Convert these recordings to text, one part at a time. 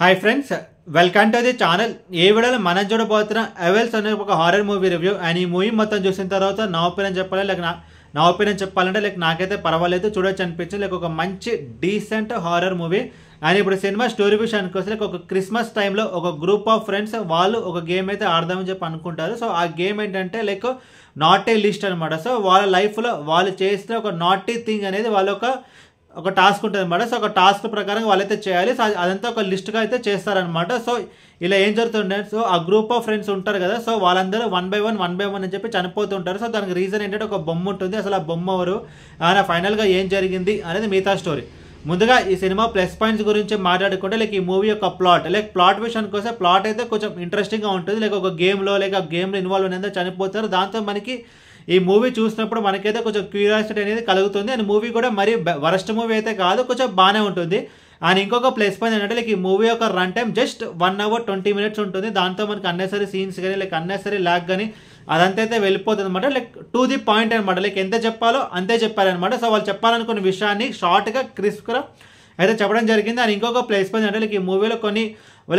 hi friends welcome to the channel ఏ వీడియోలో మనం చూడబోతున్న అవెల్స్ అనే ఒక హారర్ మూవీ రివ్యూ అండ్ ఈ మూవీ మొత్తం చూసిన తర్వాత నా ఒపీనియన్ చెప్పాలి లేక నా నా ఒపీనియన్ చెప్పాలంటే లైక్ నాకైతే పర్వాలేదు చూడొచ్చు అనిపించింది లైక్ ఒక మంచి డీసెంట్ హారర్ మూవీ అండ్ ఇప్పుడు సినిమా స్టోరీ విషయానికి వస్తే ఒక క్రిస్మస్ టైంలో ఒక గ్రూప్ ఆఫ్ ఫ్రెండ్స్ వాళ్ళు ఒక గేమ్ అయితే ఆడదామని చెప్పి అనుకుంటారు సో ఆ గేమ్ ఏంటంటే లైక్ నాట్ ఏ లిస్ట్ అనమాట సో వాళ్ళ లైఫ్లో వాళ్ళు చేసిన ఒక నాట్ ఏ థింగ్ అనేది వాళ్ళొక ఒక ఒక టాస్క్ ఉంటుంది అనమాట సో ఒక టాస్క్ ప్రకారం వాళ్ళైతే చేయాలి సో అదంతా ఒక లిస్ట్గా అయితే చేస్తారనమాట సో ఇలా ఏం జరుగుతుండే సో ఆ గ్రూప్ ఆఫ్ ఫ్రెండ్స్ ఉంటారు కదా సో వాళ్ళందరూ one by one one by one అని చెప్పి చనిపోతుంటారు సో దానికి రీజన్ ఏంటంటే ఒక బొమ్మ ఉంటుంది అసలు ఆ బొమ్మ ఎవరు ఆయన ఫైనల్గా ఏం జరిగింది అనేది మిగతా స్టోరీ ముందుగా ఈ సినిమా ప్లస్ పాయింట్స్ గురించి మాట్లాడుకుంటే లైక్ ఈ మూవీ యొక్క ప్లాట్ లైక్ ప్లాట్ విషయానికి వస్తే ప్లాట్ అయితే కొంచెం ఇంట్రెస్టింగ్గా ఉంటుంది లైక్ ఒక గేమ్లో లేక గేమ్లో ఇన్వాల్వ్ అనేది చనిపోతారు దాంతో మనకి ఈ మూవీ చూసినప్పుడు మనకైతే కొంచెం క్యూరియాసిటీ అనేది కలుగుతుంది అండ్ మూవీ కూడా మరీ వరస్ట్ మూవీ అయితే కాదు కొంచెం బాగానే ఉంటుంది అండ్ ఇంకొక ప్లస్ పాయింట్ ఏంటంటే లైక్ ఈ మూవీ యొక్క run time just one hour twenty minutes ఉంటుంది దాంతో మనకి అన్నెసరీ సీన్స్ కానీ లైక్ అన్నెసరీ ల్యాగ్ కానీ అదంతా అయితే వెళ్ళిపోతుంది అనమాట లైక్ టు ది పాయింట్ అనమాట లైక్ ఎంత చెప్పాలో అంతే చెప్పాలన్నమాట సో వాళ్ళు చెప్పాలనుకున్న విషయాన్ని షార్ట్గా క్రిస్ప్గా అయితే చెప్పడం జరిగింది అని ఇంకొక ప్లేస్ పోయింది అంటే లైక్ ఈ మూవీలో కొన్ని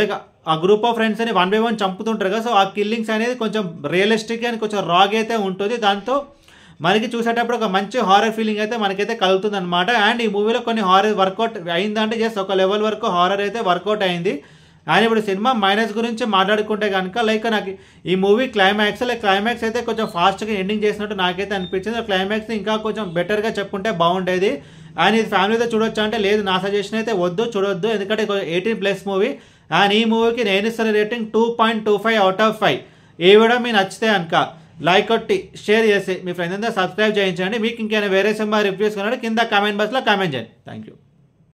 లైక్ ఆ గ్రూప్ ఆఫ్ ఫ్రెండ్స్ అని వన్ బై వన్ చంపుతుంటారు కదా సో ఆ కిల్లింగ్స్ అనేది కొంచెం రియలిస్టిక్ అని కొంచెం రాగ్ అయితే ఉంటుంది దాంతో మనకి చూసేటప్పుడు ఒక మంచి హారర్ ఫీలింగ్ అయితే మనకైతే కలుగుతుంది అనమాట అండ్ ఈ మూవీలో కొన్ని హారర్ వర్కౌట్ అయిందంటే జస్ట్ ఒక లెవెల్ వరకు హారర్ అయితే వర్కౌట్ అయింది ఆయన ఇప్పుడు సినిమా మైనస్ గురించి మాట్లాడుకుంటే కనుక లైక్ నాకు ఈ మూవీ క్లైమాక్స్ లైక్ క్లైమాక్స్ అయితే కొంచెం ఫాస్ట్గా ఎండింగ్ చేసినట్టు నాకైతే అనిపించింది క్లైమాక్స్ ఇంకా కొంచెం బెటర్గా చెప్పుకుంటే బాగుండేది ఆయన ఇది ఫ్యామిలీతో చూడొచ్చు అంటే లేదు నా సజెషన్ అయితే వద్దు చూడొద్దు ఎందుకంటే ఎయిటీన్ ప్లస్ మూవీ అండ్ ఈ మూవీకి నేను ఇస్తున్న rating two point two five out of five ఏ కూడా మీ నచ్చితే అనుక లైక్ కొట్టి షేర్ చేసి మీ ఫ్రెండ్స్ అంతా సబ్స్క్రైబ్ చేయించండి మీకు ఇంకేమైనా వేరే సినిమా రివ్యూస్ కొన్నాడు కింద కామెంట్ బాక్స్లో కామెంట్ చేయండి థ్యాంక్ యూ